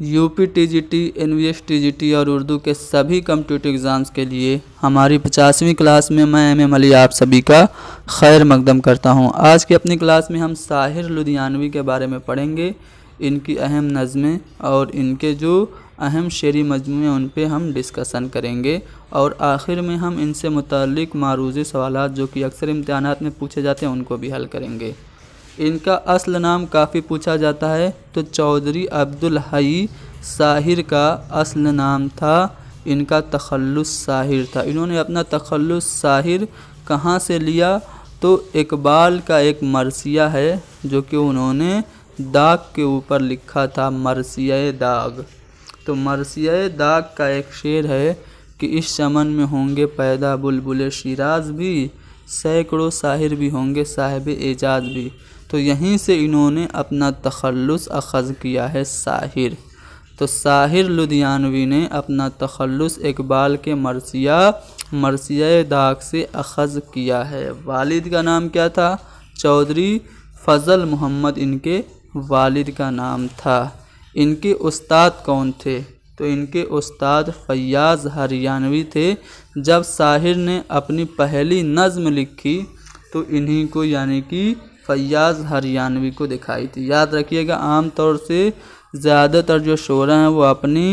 UP TGT, NVS TGT और उर्दू के सभी कम्पिटेटिव एग्ज़ाम्स के लिए हमारी पचासवीं क्लास में मैं एम एम अली आप सभी का खैर मकदम करता हूं। आज की अपनी क्लास में हम साहिर लुधियानवी के बारे में पढ़ेंगे इनकी अहम नज़में और इनके जो अहम शेरी मजमू उन पर हम डिस्कसन करेंगे और आखिर में हम इनसे मुतल मारूजी सवाल जो कि अक्सर इम्तहान में पूछे जाते हैं उनको भी हल करेंगे इनका असल नाम काफ़ी पूछा जाता है तो चौधरी अब्दुल हई साहिर का असल नाम था इनका तखल्लुस साहिर था इन्होंने अपना तखल्लुस साहिर कहाँ से लिया तो इकबाल का एक मरसिया है जो कि उन्होंने दाग के ऊपर लिखा था मरसिया दाग तो मरसिया दाग का एक शेर है कि इस चमन में होंगे पैदा बुलबुल शिराज भी सैकड़ों साहिर भी होंगे साहिब एजाज भी तो यहीं से इन्होंने अपना तखलस अखज़ किया है साहिर तो साहिर लुधियानवी ने अपना तखलस इकबाल के मरसिया मरसिया दाग से अखज़ किया है वालिद का नाम क्या था चौधरी फजल मोहम्मद इनके वालिद का नाम था इनके उस्ताद कौन थे तो इनके उस्ताद फयाज हरियाणवी थे जब साहिर ने अपनी पहली नज़म लिखी तो इन्हीं को यानी कि फैयाज हरियाणवी को दिखाई थी याद रखिएगा आमतौर से ज़्यादातर जो शोरा हैं वो अपनी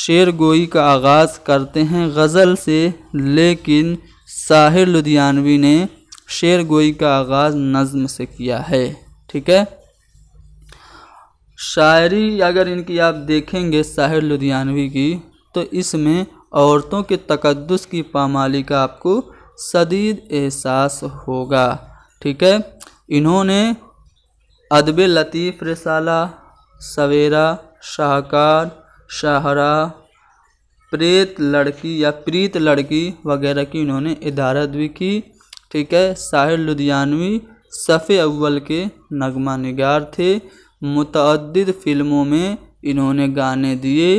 शेर गोई का आगाज़ करते हैं गज़ल से लेकिन साहिर लुधियानवी ने शेर गोई का आगाज़ नज़म से किया है ठीक है शायरी अगर इनकी आप देखेंगे साहिर लुधियानवी की तो इसमें औरतों के तकदस की पामाली का आपको शदीद एहसास होगा ठीक है इन्होंने अदब लतीफ़ रसाला सवेरा शाहकार शाहरा प्रेत लड़की या प्रीत लड़की वगैरह की इन्होंने इदारत भी की ठीक है साहिर लुधियानवी सफ़े अव्वल के नगमा निगार थे मतद फिल्मों में इन्होंने गाने दिए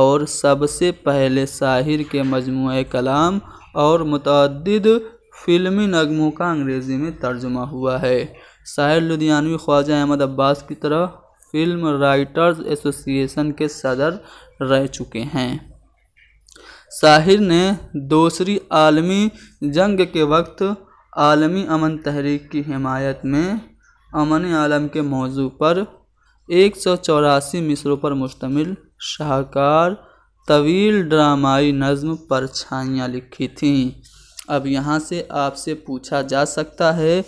और सबसे पहले साहिर के मजमू कलाम और मतद फिल्मी नगमों का अंग्रेज़ी में तर्जुमा हुआ है शायर लुधियानवी ख्वाजा अहमद अब्बास की तरह फिल्म राइटर्स एसोसिएशन के सदर रह चुके हैं साहिर ने दूसरी आलमी जंग के वक्त आलमी अमन तहरीक की हिमायत में अमन आलम के मौजू पर एक सौ चौरासी मिसरों पर मुश्तमिल शाहकार तवील ड्रामाई नज़म परछाइयाँ लिखी थीं अब यहाँ से आपसे पूछा जा सकता है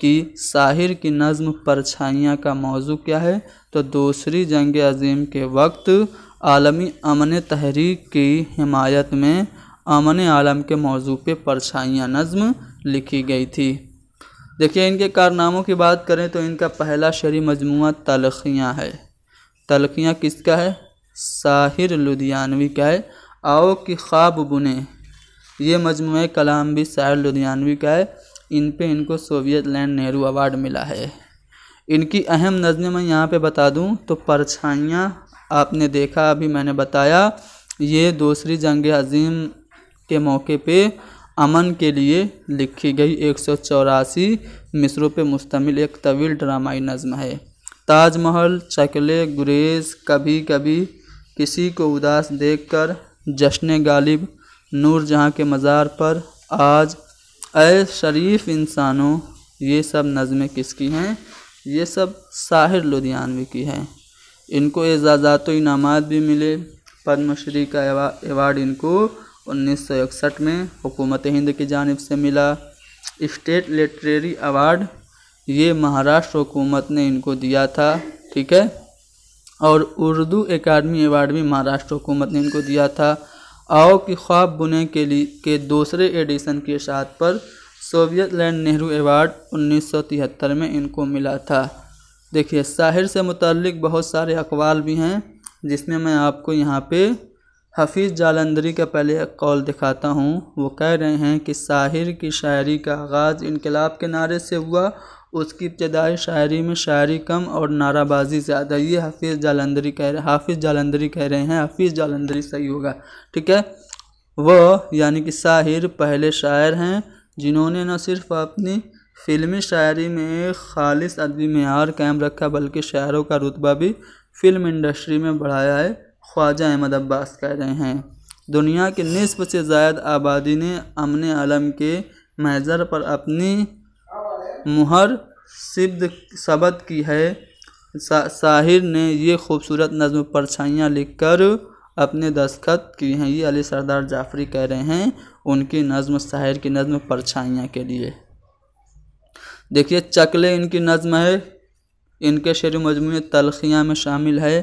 कि साहिर की नज़म परछाइयाँ का मौजू क्या है तो दूसरी जंग अजीम के वक्त आलमी अमन तहरीक की हिमायत में अमन आलम के मौजू पे परछाइयाँ नज़म लिखी गई थी देखिए इनके कारनामों की बात करें तो इनका पहला शरी मजमू तलखियाँ है तलखियाँ किसका है साहिर लुधियानवी का है आओ कि ख्वाब बुने ये मजमू कलाम भी शायर लुधियानवी का है इन पे इनको सोवियत लैंड नेहरू अवार्ड मिला है इनकी अहम नज़में मैं यहाँ पे बता दूँ तो परछाइयाँ आपने देखा अभी मैंने बताया ये दूसरी जंग अजीम के मौके पे अमन के लिए लिखी गई एक सौ चौरासी मिसरों पर मुश्तमिल एक तवील ड्रामाई नज़म है ताजमहल चकले गुरेज कभी कभी किसी को उदास देखकर जश्न गालिब नूरजहाँ के मज़ार पर आज ए शरीफ इंसानों ये सब नज़में किसकी हैं ये सब साहिर लुधियानवी की हैं इनको एजाज़ात इनाम भी मिले पद्मश्री का एवार्ड इनको 1961 में हुकूमत हिंद की जानब से मिला स्टेट लिटरेरी अवार्ड ये महाराष्ट्र हुकूमत ने इनको दिया था ठीक है और उर्दू एकेडमी अवार्ड भी महाराष्ट्र हुकूमत ने इनको दिया था आओ कि ख्वाब बुने के लिए के दूसरे एडिशन की साथ पर सोवियत लैंड नेहरू एवार्ड 1973 में इनको मिला था देखिए साहिर से मुतलक बहुत सारे अकवाल भी हैं जिसमें मैं आपको यहाँ पे हफीज़ जालंदरी का पहले कौल दिखाता हूँ वो कह रहे हैं कि साहिर की शायरी का आगाज़ इनकलाब के नारे से हुआ उसकी इब्तदाई शायरी में शायरी कम और नाराबाजी ज़्यादा ये हफीज जालंधरी कह रहे हाफिज़ जालंधरी कह रहे हैं हफीज जालंधरी सही होगा ठीक है वह यानी कि साहिर पहले शायर हैं जिन्होंने न सिर्फ अपनी फिल्मी शायरी में खालिश अदबी मैार कायम रखा बल्कि शायरों का रुतबा भी फिल्म इंडस्ट्री में बढ़ाया है ख्वाजा अहमद अब्बास कह रहे हैं दुनिया के नस्ब से ज़ायद आबादी ने अमन आलम के मैज़र पर अपनी मुहर सिब्द शब्द की है सा, साहिर ने ये खूबसूरत नज्म परछाइयाँ लिखकर अपने दस्तखत किए हैं ये अली सरदार जाफरी कह रहे हैं उनकी नज़म साहिर की नज्म परछाइयाँ के लिए देखिए चकले इनकी नज्म है इनके शेर मजमू तलखियाँ में शामिल है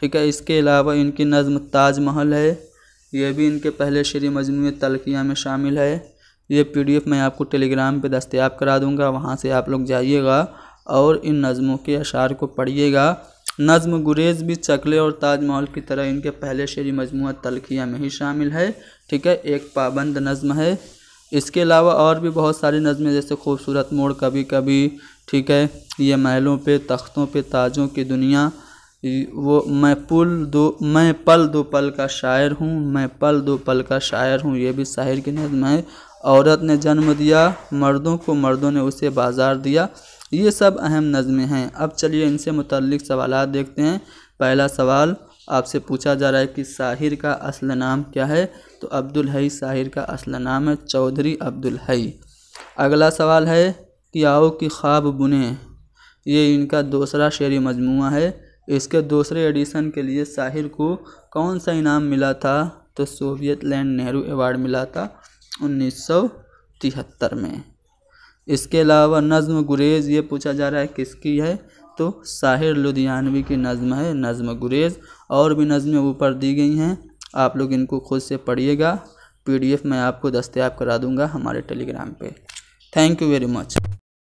ठीक है इसके अलावा इनकी नज़म ताजमहल है ये भी इनके पहले शेर मजमू तलखियाँ में शामिल है ये पीडीएफ मैं आपको टेलीग्राम पे दस्तियाब करा दूंगा वहाँ से आप लोग जाइएगा और इन नज़मों के अशार को पढ़िएगा नज़म गुरेज भी चकले और ताजमहल की तरह इनके पहले शेरी मजमु तलखिया में ही शामिल है ठीक है एक पाबंद नज़म है इसके अलावा और भी बहुत सारी नज़में जैसे खूबसूरत मोड़ कभी कभी ठीक है ये महलों पे तख्तों पे ताजों की दुनिया वो मैं पुल दो मैं पल दो पल का शायर हूँ मैं पल दो पल का शायर हूँ ये भी शायर की नज़म है औरत ने जन्म दिया मर्दों को मर्दों ने उसे बाजार दिया ये सब अहम नज़में हैं अब चलिए इनसे मुतलिक सवाल देखते हैं पहला सवाल आपसे पूछा जा रहा है कि साहिर का असल नाम क्या है तो अब्दुल हई साहिर का असल नाम है चौधरी अब्दुल हई अगला सवाल है कि आओ कि ख्वाब बुने ये इनका दूसरा शेरी मजमू है इसके दूसरे एडिशन के लिए साहिर को कौन सा इनाम मिला था तो सोवियत लैंड नेहरू अवार्ड मिला था उन्नीस सौ तिहत्तर में इसके अलावा नज़म गुरेज़ ये पूछा जा रहा है किसकी है तो साहिर लुधियानवी की नज़म है नज़म गुरेज़ और भी नज़में ऊपर दी गई हैं आप लोग इनको खुद से पढ़िएगा पीडीएफ मैं आपको दस्तियाब करा दूंगा हमारे टेलीग्राम पे थैंक यू वेरी मच